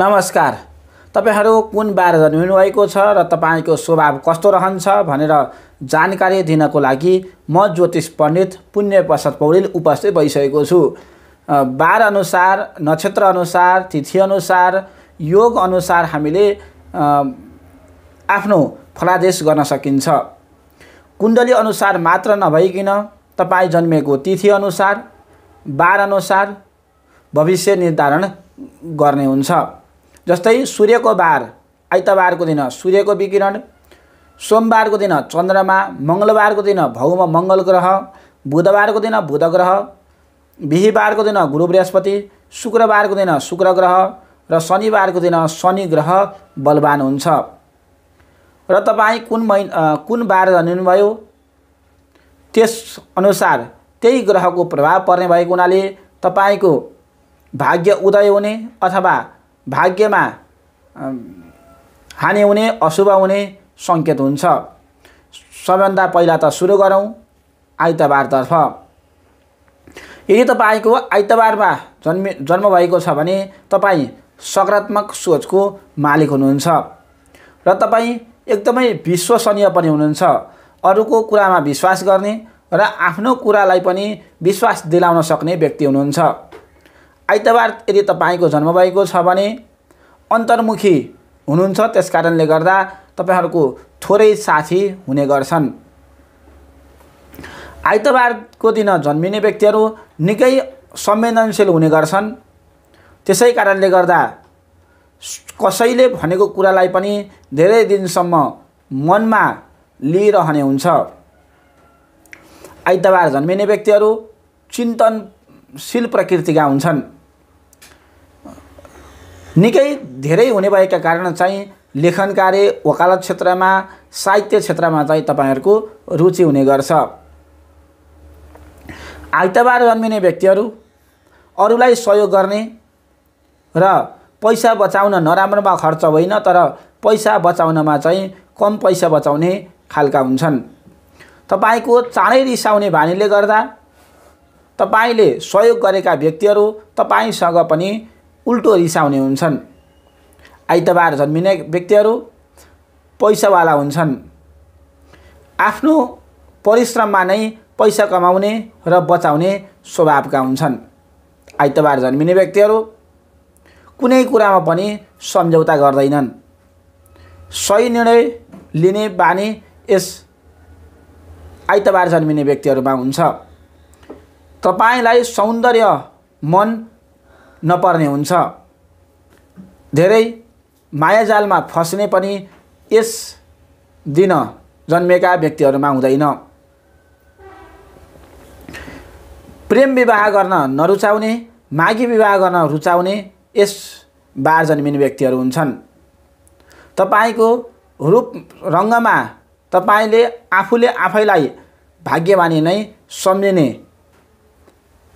नमस्कार तपाईँहरू कुन बार जन्मिनु भएको छ र तपाईँको स्वभाव कस्तो रहन्छ भनेर जानकारी दिनको लागि म ज्योतिष पण्डित पुण्य प्रसाद पौडेल उपस्थित भइसकेको छु बार अनुसार अनुसार नक्षत्र तिथि अनुसार योग अनुसार हामीले आफ्नो फलादेश गर्न सकिन्छ कुण्डली अनुसार मात्र नभइकन तपाईँ जन्मेको तिथि अनुसार बार अनुसार भविष्य निर्धारण गर्ने हुन्छ जस्तै सूर्यको बार आइतबारको दिन सूर्यको विकिरण सोमबारको दिन चन्द्रमा मङ्गलबारको दिन भौम मङ्गल ग्रह बुधबारको दिन बुध ग्रह बिहिबारको दिन गुरु बृहस्पति शुक्रबारको दिन शुक्र ग्रह र शनिबारको दिन शनि ग्रह बलवान हुन्छ र तपाईँ कुन महिना कुन बार जन्मिनुभयो त्यस अनुसार त्यही ग्रहको प्रभाव पर्ने भएको हुनाले तपाईँको भाग्य उदय हुने अथवा भाग्यमा हानि हुने अशुभ हुने सङ्केत हुन्छ सबैभन्दा पहिला त सुरु गरौँ आइतबारतर्फ यदि तपाईँको आइतबारमा जन्मि जन्म भएको छ भने तपाईँ सकारात्मक सोचको मालिक हुनुहुन्छ र तपाईँ एकदमै विश्वसनीय पनि हुनुहुन्छ अरूको कुरामा विश्वास गर्ने र आफ्नो कुरालाई पनि विश्वास दिलाउन सक्ने व्यक्ति हुनुहुन्छ आइतबार यदि तपाईँको जन्म भएको छ भने अन्तर्मुखी हुनुहुन्छ त्यस कारणले गर्दा तपाईँहरूको थोरै साथी हुने गर्छन् आइतबारको दिन जन्मिने व्यक्तिहरू निकै संवेदनशील हुने गर्छन् त्यसै कारणले गर्दा कसैले भनेको कुरालाई पनि धेरै दिनसम्म मनमा लिइरहने हुन्छ आइतबार जन्मिने व्यक्तिहरू चिन्तनशील प्रकृतिका हुन्छन् निकै धेरै हुने भएका कारण चाहिँ लेखन कार्य वकालत क्षेत्रमा साहित्य क्षेत्रमा चाहिँ तपाईँहरूको रुचि हुने गर्छ आइतबार जन्मिने व्यक्तिहरू अरूलाई सहयोग गर्ने र पैसा बचाउन नराम्रोमा खर्च होइन तर पैसा बचाउनमा चाहिँ कम पैसा बचाउने खालका हुन्छन् तपाईँको चाँडै रिसाउने बानीले गर्दा तपाईँले सहयोग गरेका व्यक्तिहरू तपाईँसँग पनि उल्टो रिसाउने हुन्छन् आइतबार जन्मिने व्यक्तिहरू पैसावाला हुन्छन् आफ्नो परिश्रममा नै पैसा कमाउने र बचाउने स्वभावका हुन्छन् आइतबार जन्मिने व्यक्तिहरू कुनै कुरामा पनि सम्झौता गर्दैनन् सही निर्णय लिने बानी यस आइतबार जन्मिने व्यक्तिहरूमा हुन्छ तपाईँलाई सौन्दर्य मन नपर्ने हुन्छ धेरै मायाजालमा फस्ने पनि यस दिन जन्मेका व्यक्तिहरूमा हुँदैन प्रेम विवाह गर्न नरुचाउने माघी विवाह गर्न रुचाउने यस बार जन्मिने व्यक्तिहरू हुन्छन् तपाईँको रूप रङ्गमा तपाईँले आफूले आफैलाई भाग्यवानी नै सम्झिने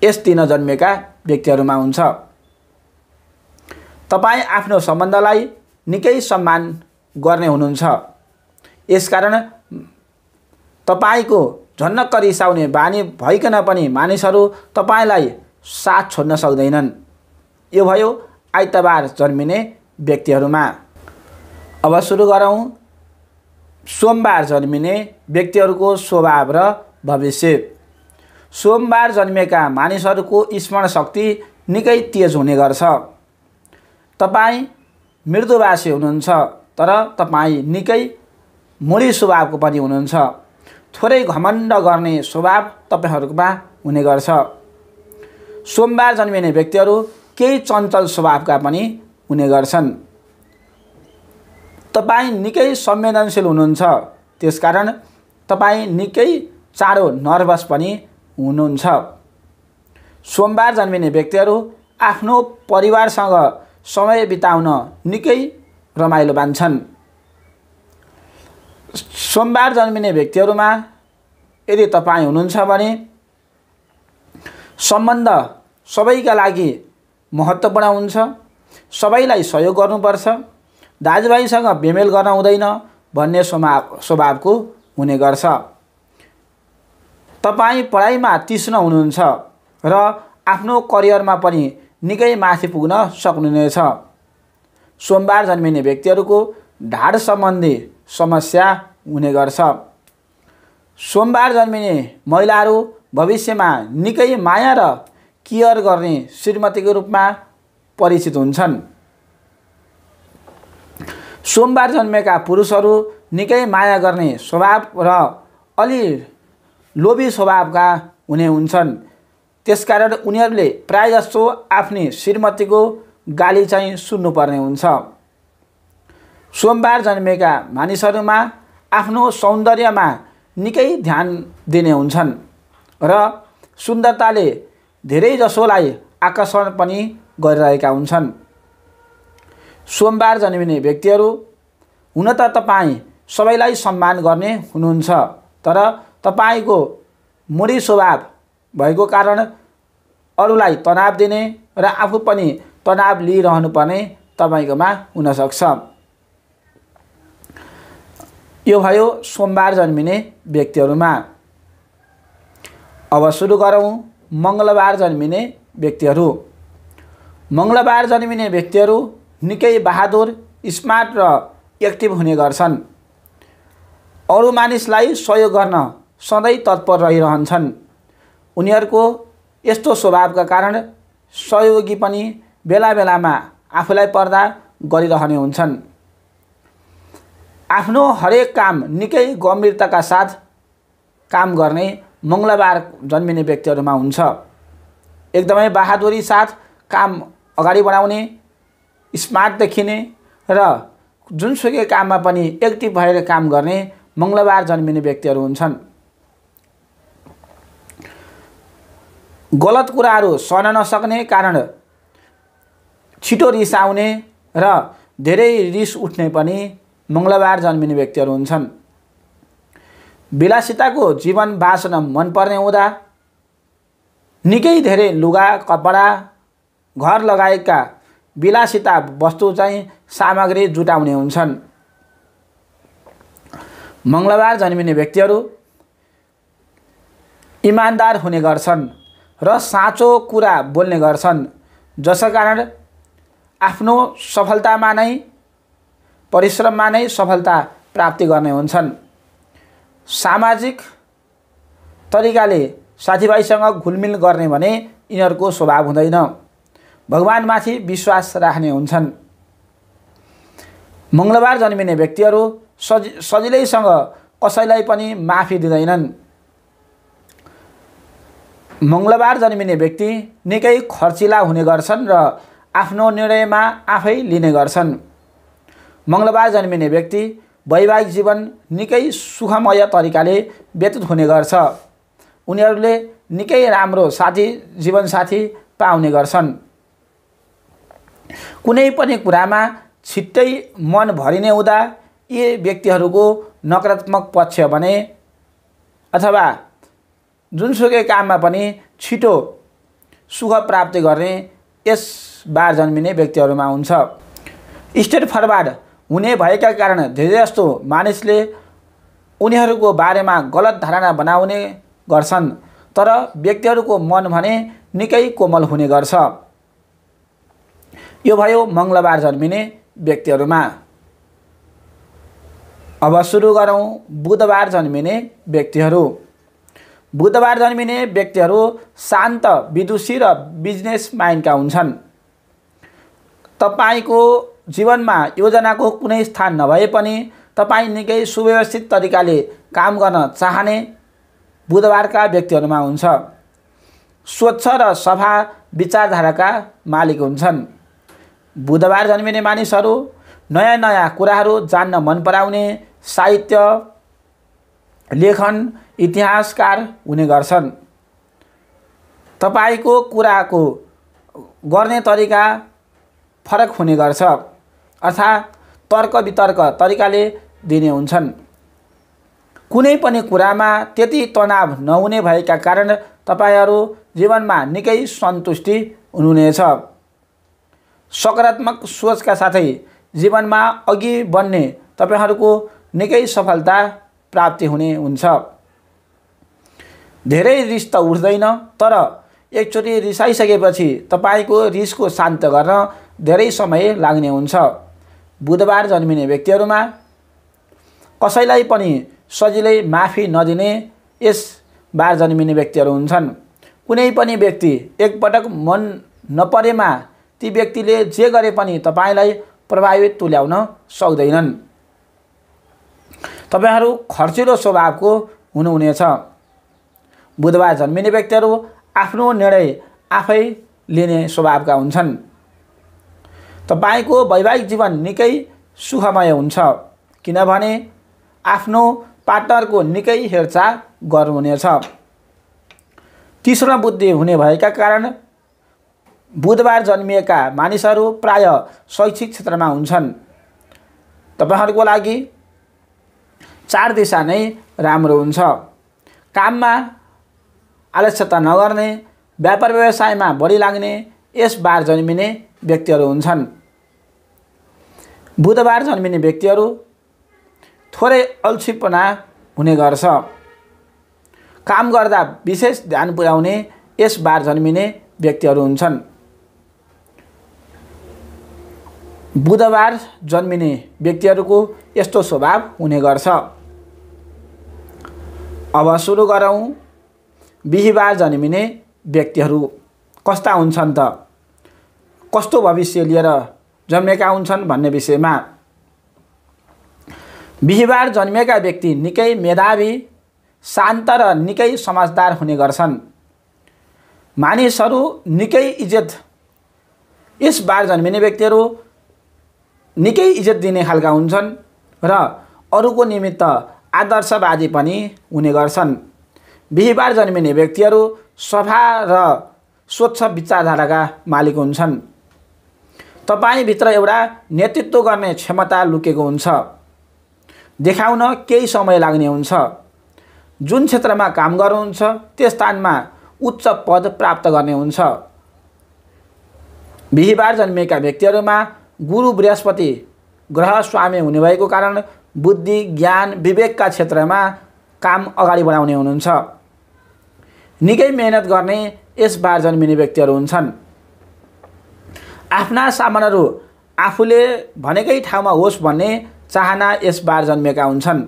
यस दिन जन्मेका व्यक्तिहरूमा हुन्छ तपाईँ आफ्नो सम्बन्धलाई निकै सम्मान गर्ने हुनुहुन्छ यसकारण तपाईँको झन्नक्क रिसाउने बानी भइकन पनि मानिसहरू तपाईँलाई साथ छोड्न सक्दैनन् यो भयो आइतबार जन्मिने व्यक्तिहरूमा अब सुरु गरौँ सोमबार जन्मिने व्यक्तिहरूको स्वभाव र भविष्य सोमबार जन्मेका मानिसहरूको स्मरण शक्ति निकै तेज हुने गर्छ तपाईँ मृदुभाषी हुनुहुन्छ तर तपाईँ निकै मुढी स्वभावको पनि हुनुहुन्छ थोरै घमण्ड गर्ने स्वभाव तपाईँहरूकोमा हुने गर्छ सोमबार जन्मिने व्यक्तिहरू केही चञ्चल स्वभावका पनि हुने गर्छन् तपाईँ निकै संवेदनशील हुनुहुन्छ त्यसकारण तपाईँ निकै चाँडो नर्भस पनि हुनुहुन्छ सोमबार जन्मिने व्यक्तिहरू आफ्नो परिवारसँग समय बिताउन निकै रमाइलो मान्छन् सोमबार जन्मिने व्यक्तिहरूमा यदि तपाईँ हुनुहुन्छ भने सम्बन्ध सबैका लागि महत्त्वपूर्ण हुन्छ सबैलाई सहयोग गर्नुपर्छ दाजुभाइसँग बेमेल गर्न हुँदैन भन्ने स्वभाव स्वभावको हुने गर्छ तपाईँ पढाइमा तिस्न हुनुहुन्छ र आफ्नो करियरमा पनि निकै माथि पुग्न सक्नुहुनेछ सोमबार जन्मिने व्यक्तिहरूको ढाड सम्बन्धी समस्या हुने गर्छ सोमबार जन्मिने महिलाहरू भविष्यमा निकै माया र केयर गर्ने श्रीमतीको रूपमा परिचित हुन्छन् सोमबार जन्मेका पुरुषहरू निकै माया गर्ने स्वभाव र अलि लोभी स्वभावका हुने हुन्छन् त्यसकारण उनीहरूले प्रायःजसो आफ्नै श्रीमतीको गाली चाहिँ सुन्नुपर्ने हुन्छ सोमबार जन्मेका मानिसहरूमा आफ्नो सौन्दर्यमा निकै ध्यान दिने हुन्छन् र सुन्दरताले धेरै जसोलाई आकर्षण पनि गरिरहेका हुन्छन् सोमबार जन्मिने व्यक्तिहरू हुन त तपाईँ सबैलाई सम्मान गर्ने हुनुहुन्छ तर तपाईँको मुढी स्वभाव भएको कारण अरूलाई तनाव दिने र आफू पनि तनाव लिइरहनु पर्ने तपाईँकोमा हुनसक्छ यो भयो सोमबार जन्मिने व्यक्तिहरूमा अब सुरु गरौँ मङ्गलबार जन्मिने व्यक्तिहरू मङ्गलबार जन्मिने व्यक्तिहरू निकै बहादुर स्मार्ट र एक्टिभ हुने गर्छन् अरू मानिसलाई सहयोग गर्न सधैँ तत्पर रहिरहन्छन् उनीहरूको यस्तो स्वभावका कारण सहयोगी पनि बेला बेलामा आफूलाई पर्दा गरिरहने हुन्छन् आफ्नो हरेक काम निकै गम्भीरताका साथ काम गर्ने मङ्गलबार जन्मिने व्यक्तिहरूमा हुन्छ एकदमै बहादुरी साथ काम अगाडि बढाउने स्मार्ट देखिने र जुनसुकै काममा पनि एक्टिभ भएर काम गर्ने मङ्गलबार जन्मिने व्यक्तिहरू हुन्छन् गलत कुराहरू सहन नसक्ने कारण छिटो रिस आउने र धेरै रिस उठ्ने पनि मङ्गलबार जन्मिने व्यक्तिहरू हुन्छन् विलासिताको जीवन बाँच्न मनपर्ने हुँदा निकै धेरै लुगा कपडा घर लगाएका विलासिता वस्तु चाहिँ सामग्री जुटाउने हुन्छन् मङ्गलबार जन्मिने व्यक्तिहरू इमान्दार हुने गर्छन् र साँचो कुरा बोल्ने गर्छन् कारण आफ्नो सफलतामा नै परिश्रममा नै सफलता प्राप्ति गर्ने हुन्छन् सामाजिक तरिकाले साथीभाइसँग घुलमिल गर्ने भने यिनीहरूको स्वभाव हुँदैन भगवान्माथि विश्वास राख्ने हुन्छन् मङ्गलबार जन्मिने व्यक्तिहरू सजि सजिलैसँग कसैलाई पनि माफी दिँदैनन् मङ्गलबार जन्मिने व्यक्ति निकै खर्चिला हुने गर्छन् र आफ्नो निर्णयमा आफै लिने गर्छन् मङ्गलबार जन्मिने व्यक्ति वैवाहिक जीवन निकै सुखमय तरिकाले व्यतीत हुने गर्छ उनीहरूले निकै राम्रो साथी जीवनसाथी पाउने गर्छन् कुनै पनि कुरामा छिट्टै मन भरिने हुँदा यी व्यक्तिहरूको नकारात्मक पक्ष भने अथवा जुनसुकै काममा पनि छिटो सुख प्राप्ति गर्ने यस बार जन्मिने व्यक्तिहरूमा हुन्छ स्टेट फरवार्ड हुने भएका कारण धेरै जस्तो मानिसले उनीहरूको बारेमा गलत धारणा बनाउने गर्छन् तर व्यक्तिहरूको मन भने निकै कोमल हुने गर्छ यो भयो मङ्गलबार जन्मिने व्यक्तिहरूमा अब सुरु गरौँ बुधबार जन्मिने व्यक्तिहरू बुधबार जन्मिने व्यक्तिहरू शान्त विदुषी र बिजनेस माइन्डका हुन्छन् तपाईँको जीवनमा योजनाको कुनै स्थान नभए पनि तपाईँ निकै सुव्यवस्थित तरिकाले काम गर्न चाहने बुधबारका व्यक्तिहरूमा हुन्छ स्वच्छ र सफा विचारधाराका मालिक हुन्छन् बुधबार जन्मिने मानिसहरू नयाँ नयाँ कुराहरू जान्न मन पराउने साहित्य लेखन इतिहासकार हुने गर्छन् तपाईँको कुराको गर्ने तरिका फरक हुने गर्छ अर्थात् तर्क वितर्क तरिकाले दिने हुन्छन् कुनै पनि कुरामा त्यति तनाव नहुने भएका कारण तपाईँहरू जीवनमा निकै सन्तुष्टि हुनुहुनेछ सकारात्मक सोचका साथै जीवनमा अघि बढ्ने तपाईँहरूको निकै सफलता प्राप्ति हुने हुन्छ धेरै रिस त उठ्दैन तर एकचोटि रिसाइसकेपछि तपाईँको रिसको शान्त गर्न धेरै समय लाग्ने हुन्छ बुधबार जन्मिने व्यक्तिहरूमा कसैलाई पनि सजिलै माफी नदिने यस बार जन्मिने व्यक्तिहरू हुन्छन् कुनै पनि व्यक्ति एकपटक मन नपरेमा ती व्यक्तिले जे गरे पनि तपाईँलाई प्रभावित तुल्याउन सक्दैनन् तपाईँहरू खर्चिलो स्वभावको हुनुहुनेछ बुधबार जन्मिने व्यक्तिहरू आफ्नो निर्णय आफै लिने स्वभावका हुन्छन् तपाईँको वैवाहिक जीवन निकै सुखमय हुन्छ किनभने आफ्नो पार्टनरको निकै हेरचाह गर्नुहुनेछ तिस्रो बुद्धि हुने भएका कारण बुधबार जन्मिएका मानिसहरू प्राय शैक्षिक क्षेत्रमा हुन्छन् तपाईँहरूको लागि चार दिशा नै राम्रो हुन्छ काममा आलस्यता नगर्ने व्यापार व्यवसायमा बढी लाग्ने यस बार जन्मिने व्यक्तिहरू हुन्छन् बुधबार जन्मिने व्यक्तिहरू थोरै अल्छिपना हुने गर्छ काम गर्दा विशेष ध्यान पुर्याउने यस बार जन्मिने व्यक्तिहरू हुन्छन् बुधबार जन्मिने व्यक्तिहरूको यस्तो स्वभाव हुने गर्छ अब सुरु गरौँ बिहिबार जन्मिने व्यक्तिहरू कस्ता हुन्छन् त कस्तो भविष्य लिएर जन्मेका हुन्छन् भन्ने विषयमा बिहिबार जन्मेका व्यक्ति निकै मेधावी शान्त र निकै समझदार हुने गर्छन् मानिसहरू निकै इज्जत यसबार जन्मिने व्यक्तिहरू निकै इज्जत दिने खालका हुन्छन् र अरूको निमित्त आदर्शवादी पनि हुने गर्छन् बिहिबार जन्मिने व्यक्तिहरू सफा र स्वच्छ विचारधाराका मालिक हुन्छन् तपाईँभित्र एउटा नेतृत्व गर्ने क्षमता लुकेको हुन्छ देखाउन केही समय लाग्ने हुन्छ जुन क्षेत्रमा काम गर्नुहुन्छ त्यस स्थानमा उच्च पद प्राप्त गर्ने हुन्छ बिहिबार जन्मिएका व्यक्तिहरूमा गुरु बृहस्पति ग्रह स्वामी हुने भएको कारण बुद्धि ज्ञान विवेकका क्षेत्रमा काम अगाडि बढाउने हुनुहुन्छ निकै मेहनत गर्ने यस बार जन्मिने व्यक्तिहरू हुन्छन् आफ्ना सामानहरू आफूले भनेकै ठाउँमा होस् भन्ने चाहना यस बार जन्मेका हुन्छन्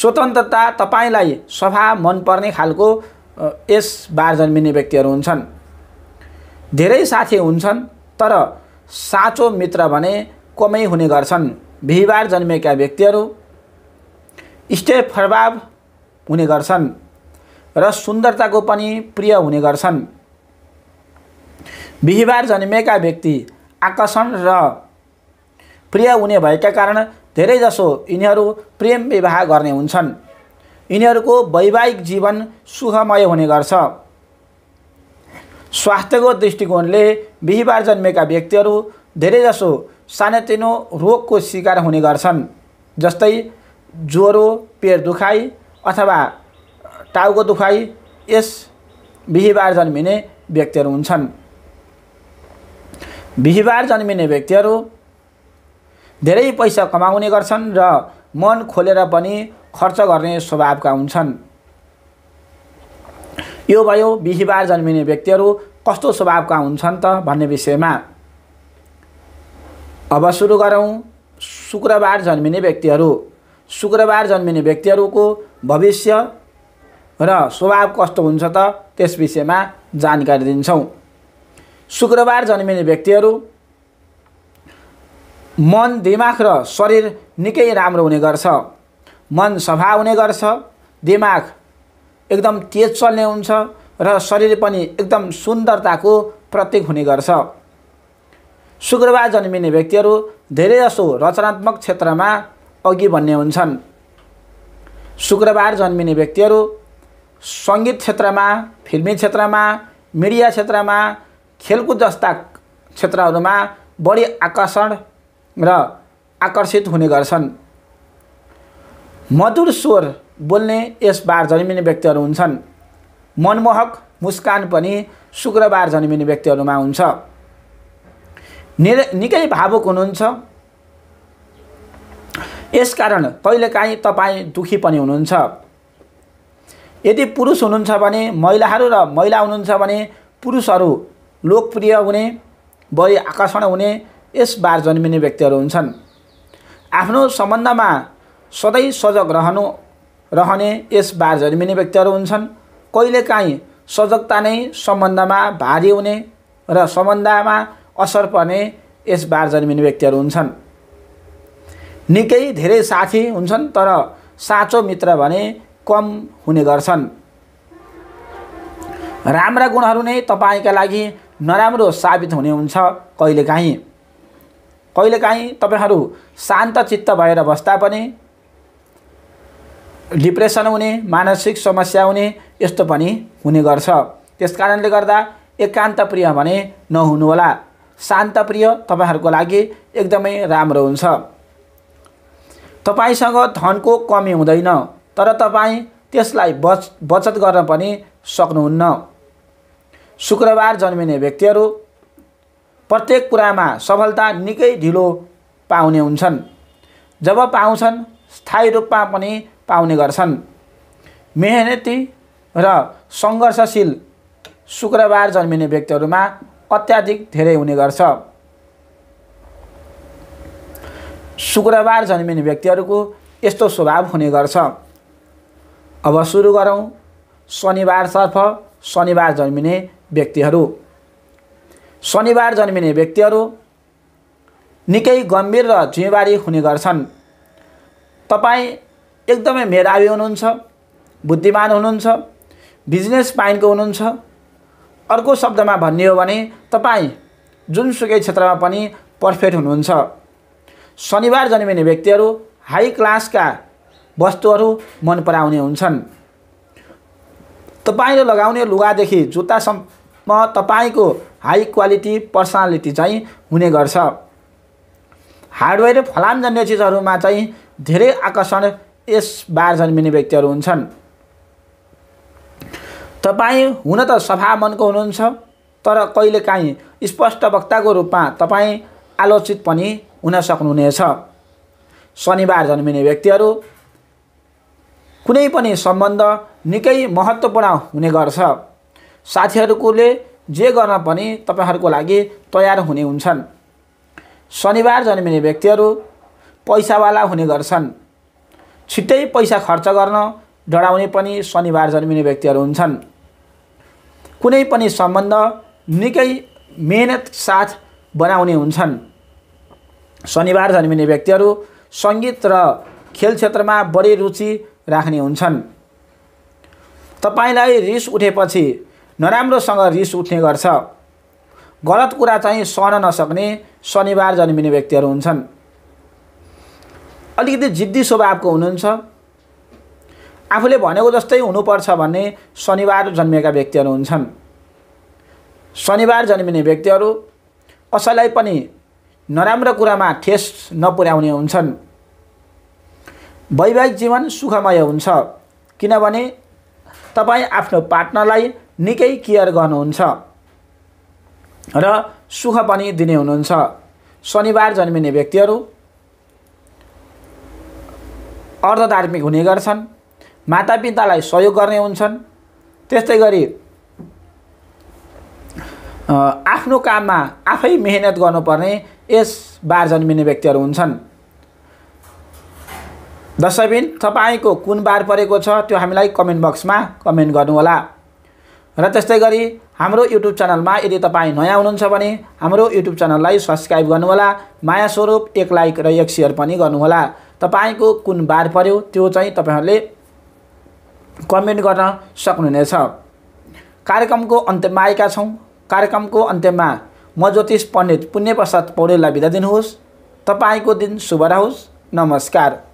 स्वतन्त्रता तपाईँलाई सफा मनपर्ने खालको यस बार जन्मिने व्यक्तिहरू हुन्छन् धेरै साथी हुन्छन् तर साँचो मित्र भने कमै हुने गर्छन् बिहिबार जन्मेका व्यक्तिहरू स्टे प्रभाव हुने गर्छन् र सुन्दरताको पनि प्रिय हुने गर्छन् बिहिबार जन्मेका व्यक्ति आकर्षण र प्रिय हुने भएका कारण धेरैजसो यिनीहरू प्रेम विवाह गर्ने हुन्छन् यिनीहरूको वैवाहिक जीवन सुखमय हुने गर्छ स्वास्थ्यको दृष्टिकोणले बिहिबार जन्मेका व्यक्तिहरू धेरैजसो सानोतिनो रोगको शिकार हुने गर्छन् जस्तै ज्वरो पेट दुखाइ अथवा टाउको दुखाइ यस बिहिबार जन्मिने व्यक्तिहरू हुन्छन् बिहिबार जन्मिने व्यक्तिहरू धेरै पैसा कमाउने गर्छन् र मन खोलेर पनि खर्च गर्ने स्वभावका हुन्छन् यो भयो बिहिबार जन्मिने व्यक्तिहरू कस्तो स्वभावका हुन्छन् त भन्ने विषयमा अब सुरु गरौँ शुक्रबार जन्मिने व्यक्तिहरू शुक्रबार जन्मिने व्यक्तिहरूको भविष्य र स्वभाव कस्तो हुन्छ त त्यस विषयमा जानकारी दिन्छौँ शुक्रबार जन्मिने व्यक्तिहरू मन दिमाग र शरीर निकै राम्रो हुने गर्छ मन सफा हुने गर्छ दिमाग एकदम तेज चल्ने हुन्छ र शरीर पनि एकदम सुन्दरताको प्रतीक हुने गर्छ शुक्रबार जन्मिने व्यक्तिहरू धेरैजसो रचनात्मक क्षेत्रमा अघि भन्ने हुन्छन् शुक्रबार जन्मिने व्यक्तिहरू सङ्गीत क्षेत्रमा फिल्मी क्षेत्रमा मिडिया क्षेत्रमा खेलकुद जस्ता क्षेत्रहरूमा बढी आकर्षण र आकर्षित हुने गर्छन् मधुर स्वर बोल्ने यसबार जन्मिने व्यक्तिहरू हुन्छन् मनमोहक मुस्कान पनि शुक्रबार जन्मिने व्यक्तिहरूमा हुन्छ निकै भावुक हुनुहुन्छ यसकारण कहिलेकाहीँ तपाईँ दुखी पनि हुनुहुन्छ यदि पुरुष हुनुहुन्छ भने महिलाहरू र महिला हुनुहुन्छ भने पुरुषहरू लोकप्रिय हुने बढी आकर्षण हुने यसबार जन्मिने व्यक्तिहरू हुन्छन् आफ्नो सम्बन्धमा सधैँ सजग रहनु रहने यस जन्मिने व्यक्तिहरू हुन्छन् कहिलेकाहीँ सजगता नै सम्बन्धमा भारी हुने र सम्बन्धमा असर पर्ने यस जन्मिने व्यक्तिहरू हुन्छन् निकै धेरै साथी हुन्छन् तर साँचो मित्र भने कम हुने गर्छन् राम्रा गुणहरू नै तपाईँका लागि नराम्रो साबित हुने हुन्छ कहिलेकाहीँ कहिलेकाहीँ तपाईँहरू शान्त चित्त भएर बस्दा पनि डिप्रेसन हुने मानसिक समस्या हुने यस्तो पनि हुने गर्छ त्यस कारणले गर्दा एकान्तप्रिय भने नहुनुहोला शान्तप्रिय तपाईँहरूको लागि एकदमै राम्रो हुन्छ तपाईँसँग धनको कमी हुँदैन तर तपाईँ त्यसलाई बच बचत गर्न पनि सक्नुहुन्न शुक्रबार जन्मिने व्यक्तिहरू प्रत्येक कुरामा सफलता निकै ढिलो पाउने हुन्छन् जब पाउँछन् स्थायी रूपमा पनि पाउने गर्छन् मेहनती र सङ्घर्षशील शुक्रबार जन्मिने व्यक्तिहरूमा अत्याधिक धेरै हुने गर्छ शुक्रबार जन्मिने व्यक्तिहरूको यस्तो स्वभाव हुने गर्छ अब सुरु गरौँ शनिबारतर्फ शनिबार जन्मिने व्यक्तिहरू शनिबार जन्मिने व्यक्तिहरू निकै गम्भीर र जिम्मेवारी हुने गर्छन् तपाईँ एकदमै मेधावी हुनुहुन्छ बुद्धिमान हुनुहुन्छ बिजनेस माइन्डको हुनुहुन्छ अर्को शब्दमा भन्ने हो भने तपाईँ जुनसुकै क्षेत्रमा पनि पर्फेक्ट हुनुहुन्छ शनिबार जन्मिने व्यक्तिहरू हाई क्लासका वस्तुहरू मन पराउने हुन्छन् तपाईँले लगाउने लुगादेखि जुत्तासम्म तपाईँको हाई क्वालिटी पर्सनालिटी चाहिँ हुने गर्छ हार्डवेयर फलाम जन्ने चिजहरूमा चाहिँ धेरै आकर्षण बार जन्मिने व्यक्तिहरू हुन्छन् तपाईँ हुन त सफा मनको हुनुहुन्छ तर कहिलेकाहीँ स्पष्ट वक्ताको रूपमा तपाईँ आलोचित पनि हुन सक्नुहुनेछ शनिबार जन्मिने व्यक्तिहरू कुनै पनि सम्बन्ध निकै महत्त्वपूर्ण हुने गर्छ साथीहरूकोले जे गर्न पनि तपाईँहरूको लागि तयार हुने हुन्छन् शनिबार जन्मिने व्यक्तिहरू पैसावाला हुने गर्छन् छिट्टै पैसा खर्च गर्न डराउने पनि शनिबार जन्मिने व्यक्तिहरू हुन्छन् कुनै पनि सम्बन्ध निकै मेहनत साथ बनाउने हुन्छन् शनिबार जन्मिने व्यक्तिहरू सङ्गीत र खेल क्षेत्रमा बढी रुचि राख्ने हुन्छन् तपाईँलाई रिस उठेपछि नराम्रोसँग रिस उठ्ने गर्छ गलत कुरा चाहिँ सहन नसक्ने शनिबार जन्मिने व्यक्तिहरू हुन्छन् अलिकति जिद्दी स्वभावको हुनुहुन्छ आफूले भनेको जस्तै हुनुपर्छ भन्ने शनिबार जन्मिएका व्यक्तिहरू हुन्छन् शनिबार जन्मिने व्यक्तिहरू कसैलाई पनि नराम्रो कुरामा ठेस नपुर्याउने हुन्छन् वैवाहिक जीवन सुखमय हुन्छ किनभने तपाईँ आफ्नो पार्टनरलाई निकै केयर गर्नुहुन्छ र सुख पनि दिने हुनुहुन्छ शनिबार जन्मिने व्यक्तिहरू अर्धधार्मिक हुने गर्छन् मातापितालाई सहयोग गर्ने हुन्छन् त्यस्तै गरी आफ्नो काममा आफै मेहनत गर्नुपर्ने यस बार जन्मिने व्यक्तिहरू हुन्छन् दशबिन तपाईँको कुन बार परेको छ त्यो हामीलाई कमेन्ट बक्समा कमेन्ट गर्नुहोला र त्यस्तै गरी हाम्रो युट्युब च्यानलमा यदि तपाईँ नयाँ हुनुहुन्छ भने हाम्रो युट्युब च्यानललाई सब्सक्राइब गर्नुहोला माया स्वरूप एक लाइक र एक सेयर पनि गर्नुहोला तपाईँको कुन बार पर्यो त्यो चाहिँ तपाईँहरूले कमेन्ट गर्न सक्नुहुनेछ कार्यक्रमको अन्त्यमा आएका छौँ कार्यक्रमको अन्त्यमा म ज्योतिष पण्डित पुण्यप्रसाद पौडेललाई बिदा दिनुहोस् तपाईँको दिन शुभ रहोस् नमस्कार